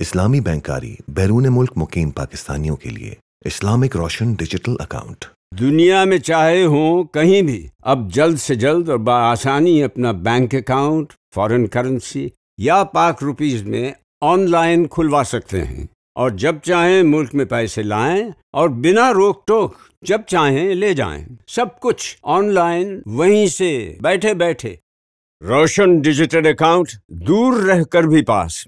इस्लामी बैंकारी बैरून मुल्क मुकीम पाकिस्तानियों के लिए इस्लामिक रोशन डिजिटल अकाउंट दुनिया में चाहे हो कहीं भी अब जल्द से जल्द और बसानी अपना बैंक अकाउंट फॉरेन करेंसी या पाक रुपीज में ऑनलाइन खुलवा सकते हैं और जब चाहें मुल्क में पैसे लाएं और बिना रोक टोक जब चाहें ले जाएं सब कुछ ऑनलाइन वहीं से बैठे बैठे रोशन डिजिटल अकाउंट दूर रहकर भी पास